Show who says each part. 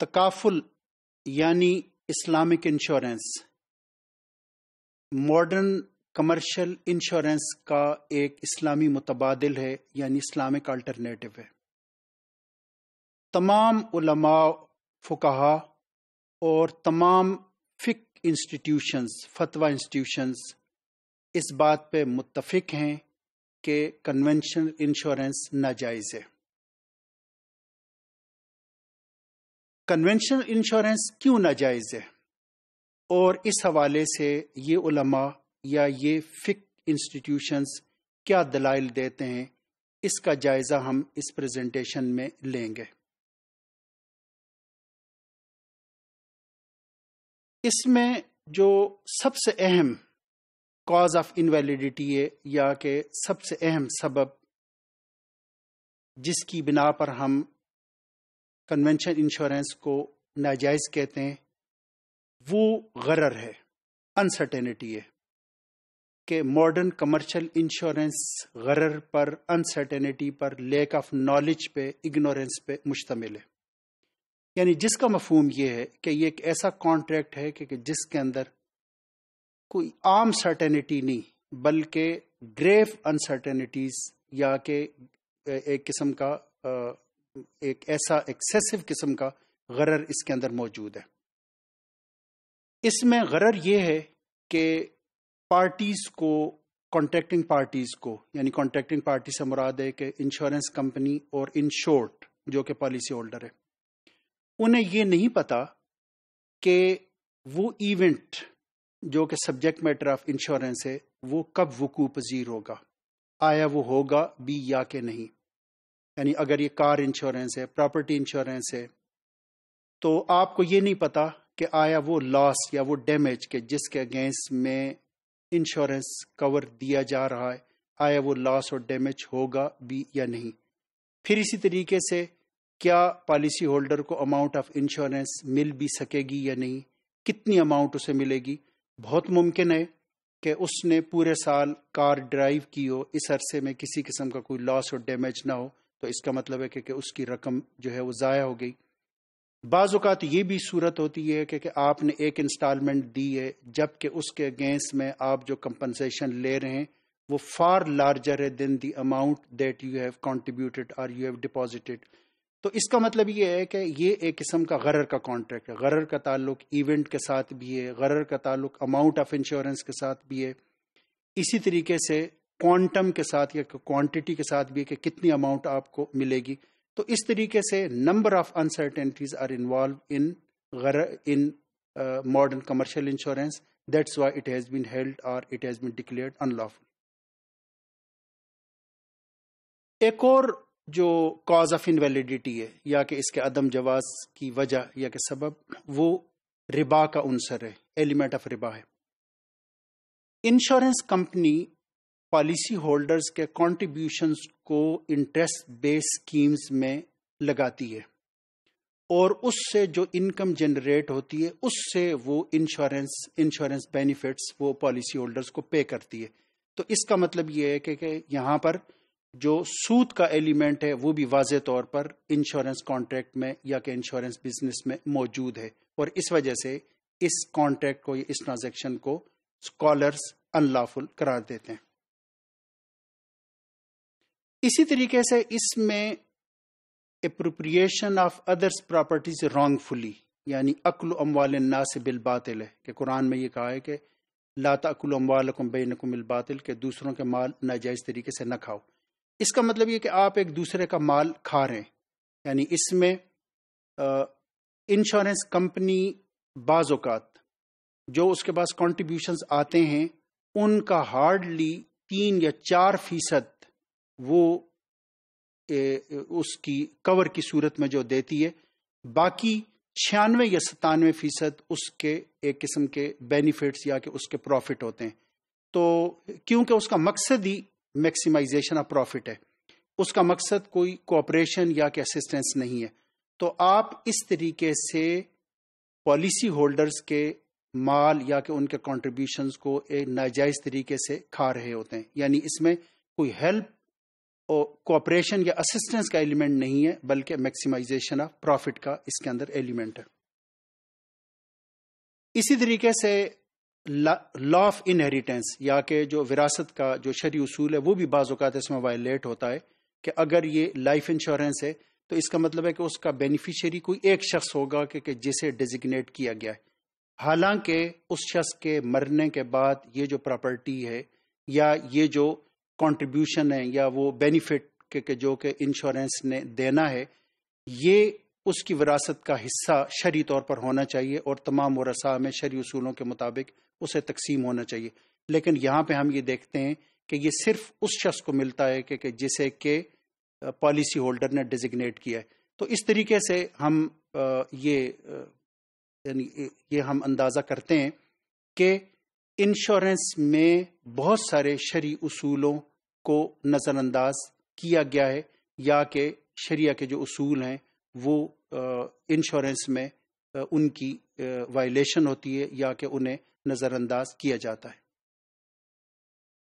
Speaker 1: takaful यानी Islamic insurance modern commercial insurance का एक इस्लामी मुतबादल है यानी इस्लामिक अल्टरनेटिव है तमाम उलमा फुकाहा और तमाम फ़िक इंस्टीट्यूशंस फतवा इंस्टीट्यूशंस इस बात पे मुत्तफिक हैं कि कन्वेंशनल इंश्योरेंस नाजायज़ है कन्वेंशनल इंश्योरेंस क्यों नाजायज है और इस हवाले से ये उलमा या ये फिक इंस्टीट्यूशंस क्या दलाइल देते हैं इसका जायज़ा हम इस प्रेजेंटेशन में लेंगे इसमें जो सबसे अहम कॉज ऑफ इनवैलिडिटी है या के सबसे अहम सबब जिसकी बिना पर हम कन्वेंशन इंश्योरेंस को नाजायज़ कहते हैं वो गरर है अनसर्टेनिटी है कि मॉडर्न कमर्शियल इंश्योरेंस गरर पर अनसर्टेनिटी पर लैक ऑफ नॉलेज पे इग्नोरेंस पे मुश्तमिल है यानी जिसका मफहम यह है कि ये एक ऐसा कॉन्ट्रैक्ट है कि, जिसके अंदर कोई आम सर्टेनिटी नहीं बल्कि ग्रेव अनसर्टेनिटीज या के एक किस्म का एक ऐसा एक्सेसिव किस्म का गरर इसके अंदर मौजूद है इसमें गरर यह है कि पार्टीज़ को कॉन्ट्रैक्टिंग पार्टीज़ को यानी कॉन्ट्रैक्टिंग पार्टी से मुराद है कि इंश्योरेंस कंपनी और इंश्योर्ट जो कि पॉलिसी होल्डर है उन्हें यह नहीं पता कि वो इवेंट जो कि सब्जेक्ट मैटर ऑफ इंश्योरेंस है वो कब वकू पजीर होगा आया वो होगा भी या के नहीं यानी अगर ये कार इंश्योरेंस है प्रॉपर्टी इंश्योरेंस है तो आपको ये नहीं पता कि आया वो लॉस या वो डैमेज के जिसके अगेंस्ट में इंश्योरेंस कवर दिया जा रहा है आया वो लॉस और डैमेज होगा भी या नहीं फिर इसी तरीके से क्या पॉलिसी होल्डर को अमाउंट ऑफ इंश्योरेंस मिल भी सकेगी या नहीं कितनी अमाउंट उसे मिलेगी बहुत मुमकिन है कि उसने पूरे साल कार ड्राइव की हो इस अरसे में किसी किस्म का कोई लॉस और डैमेज ना हो तो इसका मतलब है कि, कि उसकी रकम जो है वो ज़ाया हो गई बाज़ात ये भी सूरत होती है कि, कि आपने एक इंस्टॉलमेंट दी है जबकि उसके अगेंस्ट में आप जो कंपनसेशन ले रहे हैं वो फार लार्जर है than the amount that you have contributed और यू हैव डिपॉजिटेड तो इसका मतलब ये है कि ये एक किस्म का गरर का कॉन्ट्रैक्ट है गरर का ताल्लुक इवेंट के साथ भी है गरर का ताल्लुक अमाउंट ऑफ इंश्योरेंस के साथ भी है इसी तरीके से क्वांटम के साथ या क्वांटिटी के साथ भी कि कितनी अमाउंट आपको मिलेगी तो इस तरीके से number of uncertainties are involve in in modern commercial insurance that's why it has been held और it has been declared unlawful एक और जो कॉज ऑफ इनवेलिडिटी है या कि इसके अदम जवाज की वजह या कि सबब वो रिबा का अंसर है एलिमेंट ऑफ रिबा है इंश्योरेंस कंपनी पॉलिसी होल्डर्स के कॉन्ट्रीब्यूशन को इंटरेस्ट बेस स्कीम्स में लगाती है और उससे जो इनकम जनरेट होती है उससे वो इंश्योरेंस इंश्योरेंस बेनिफिट्स वो पॉलिसी होल्डर्स को पे करती है तो इसका मतलब ये है कि, कि पर जो सूद का एलिमेंट है वो भी वाज तौर पर इंश्योरेंस कॉन्ट्रैक्ट में या कि इंश्योरेंस बिजनेस में मौजूद है और इस वजह से इस कॉन्ट्रैक्ट को या इस ट्रांजेक्शन को स्कॉलर्स अनलॉफुल करार देते हैं इसी तरीके से इसमें appropriation of others properties wrongfully यानी अक्ल अम्वाल ना बिल बातिल है कि कुरान में ये कहा है कि लाता अकुल अम्वालकुम बेनकुम बिल बातिल के दूसरों के माल नाजायज़ तरीके से ना खाओ इसका मतलब ये कि आप एक दूसरे का माल खा रहे हैं यानी इसमें इंश्योरेंस कंपनी बाज़ात जो उसके पास कॉन्ट्रीब्यूशन आते हैं उनका हार्डली तीन या चार फीसद वो ए, उसकी कवर की सूरत में जो देती है बाकी छियानवे या सतानवे फीसद उसके एक किस्म के बेनिफिट्स या कि उसके प्रॉफिट होते हैं तो क्योंकि उसका मकसद ही मैक्सिमाइजेशन ऑफ प्रॉफिट है उसका मकसद कोई कोऑपरेशन या कि असिस्टेंस नहीं है तो आप इस तरीके से पॉलिसी होल्डर्स के माल या कि उनके कॉन्ट्रीब्यूशन को एक नाजायज तरीके से खा रहे होते हैं यानी इसमें कोई हेल्प कोऑपरेशन या असिस्टेंस का एलिमेंट नहीं है बल्कि मैक्सिमाइजेशन ऑफ प्रॉफिट का इसके अंदर एलिमेंट है इसी तरीके से लॉ ऑफ इनहेरिटेंस या के जो विरासत का जो शरी उसूल है वो भी बाज़ात इसमें वायलेट होता है कि अगर ये लाइफ इंश्योरेंस है तो इसका मतलब है कि उसका बेनिफिशियरी कोई एक शख्स होगा कि, कि जिसे डिजिग्नेट किया गया है हालांकि उस शख्स के मरने के बाद ये जो प्रॉपर्टी है या ये जो कंट्रीब्यूशन है या वो बेनिफिट के, के जो कि इंश्योरेंस ने देना है ये उसकी विरासत का हिस्सा शरी तौर पर होना चाहिए और तमाम वसा में शरी उसूलों के मुताबिक उसे तकसीम होना चाहिए लेकिन यहाँ पे हम ये देखते हैं कि ये सिर्फ उस शख्स को मिलता है कि, जिसे के पॉलिसी होल्डर ने डिजिग्नेट किया है तो इस तरीके से हम ये ये हम अंदाज़ा करते हैं कि इंश्योरेंस में बहुत सारे शरी उसूलों को नज़रअंदाज किया गया है या के शरिया के जो उसूल हैं वो इंश्योरेंस में उनकी वायलेशन होती है या कि उन्हें नज़रअंदाज किया जाता है